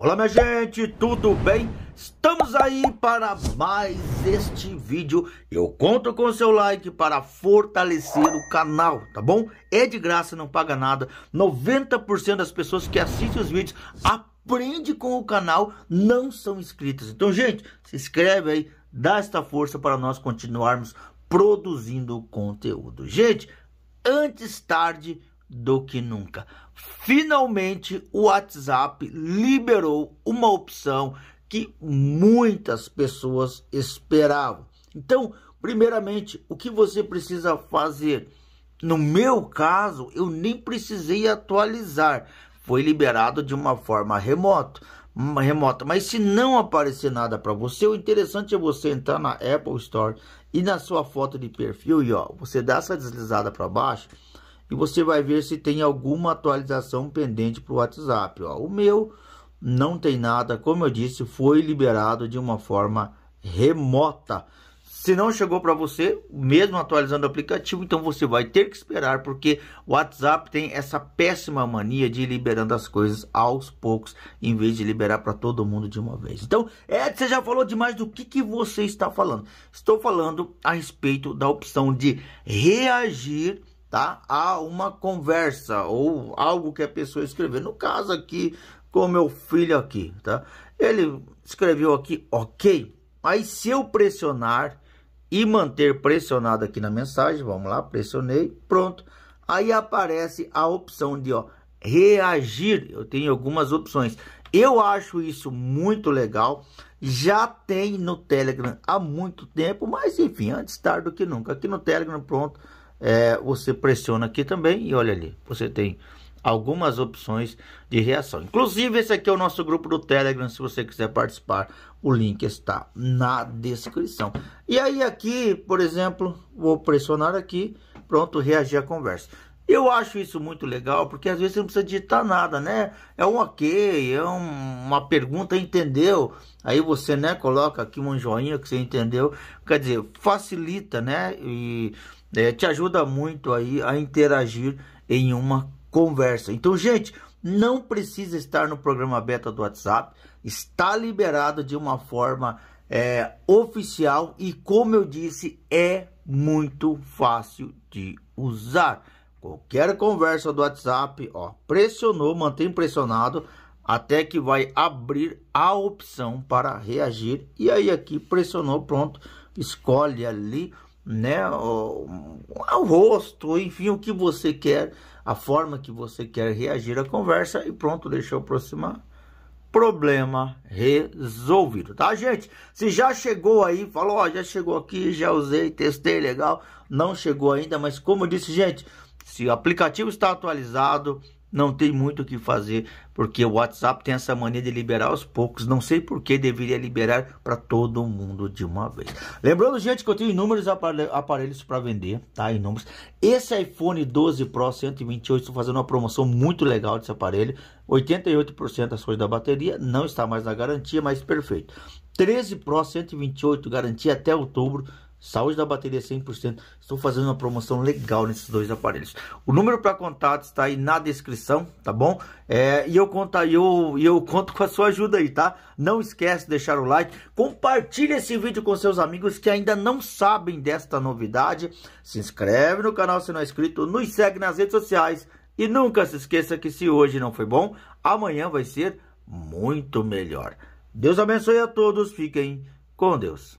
Olá minha gente, tudo bem? Estamos aí para mais este vídeo. Eu conto com o seu like para fortalecer o canal, tá bom? É de graça, não paga nada. 90% das pessoas que assistem os vídeos aprende com o canal não são inscritas. Então, gente, se inscreve aí, dá esta força para nós continuarmos produzindo conteúdo. Gente, antes tarde do que nunca. Finalmente, o WhatsApp liberou uma opção que muitas pessoas esperavam. Então, primeiramente, o que você precisa fazer? No meu caso, eu nem precisei atualizar. Foi liberado de uma forma remoto, remota. Mas se não aparecer nada para você, o interessante é você entrar na Apple Store e na sua foto de perfil e ó, você dá essa deslizada para baixo e você vai ver se tem alguma atualização pendente para o WhatsApp. Ó. O meu não tem nada, como eu disse, foi liberado de uma forma remota. Se não chegou para você, mesmo atualizando o aplicativo, então você vai ter que esperar, porque o WhatsApp tem essa péssima mania de ir liberando as coisas aos poucos, em vez de liberar para todo mundo de uma vez. Então, Ed, você já falou demais do que, que você está falando. Estou falando a respeito da opção de reagir tá? a uma conversa ou algo que a pessoa escreveu. No caso aqui, com meu filho aqui, tá? Ele escreveu aqui, ok. Aí se eu pressionar e manter pressionado aqui na mensagem, vamos lá, pressionei, pronto. Aí aparece a opção de ó, reagir. Eu tenho algumas opções. Eu acho isso muito legal. Já tem no Telegram há muito tempo, mas enfim, antes tarde do que nunca. Aqui no Telegram, pronto é, você pressiona aqui também e olha ali, você tem algumas opções de reação. Inclusive, esse aqui é o nosso grupo do Telegram, se você quiser participar, o link está na descrição. E aí aqui, por exemplo, vou pressionar aqui, pronto, reagir à conversa. Eu acho isso muito legal, porque às vezes você não precisa digitar nada, né? É um ok, é um, uma pergunta, entendeu? Aí você, né, coloca aqui um joinha que você entendeu. Quer dizer, facilita, né? E é, te ajuda muito aí a interagir em uma conversa. Então, gente, não precisa estar no programa beta do WhatsApp, está liberado de uma forma é, oficial e, como eu disse, é muito fácil de usar. Qualquer conversa do WhatsApp, ó, pressionou, mantém pressionado até que vai abrir a opção para reagir e aí aqui pressionou, pronto, escolhe ali né, ao, rosto, enfim, o que você quer, a forma que você quer reagir à conversa e pronto, deixa eu aproximar. Problema resolvido, tá, gente? Se já chegou aí, falou, ó, já chegou aqui, já usei, testei, legal, não chegou ainda, mas como eu disse, gente, se o aplicativo está atualizado, não tem muito o que fazer, porque o WhatsApp tem essa mania de liberar aos poucos. Não sei por que deveria liberar para todo mundo de uma vez. Lembrando, gente, que eu tenho inúmeros aparelhos para vender, tá? Inúmeros. Esse iPhone 12 Pro 128, estou fazendo uma promoção muito legal desse aparelho. 88% das coisas da bateria, não está mais na garantia, mas perfeito. 13 Pro 128, garantia até outubro. Saúde da bateria 100%. Estou fazendo uma promoção legal nesses dois aparelhos. O número para contato está aí na descrição, tá bom? É, e eu conto, eu, eu conto com a sua ajuda aí, tá? Não esquece de deixar o like. Compartilhe esse vídeo com seus amigos que ainda não sabem desta novidade. Se inscreve no canal se não é inscrito. Nos segue nas redes sociais. E nunca se esqueça que se hoje não foi bom, amanhã vai ser muito melhor. Deus abençoe a todos. Fiquem com Deus.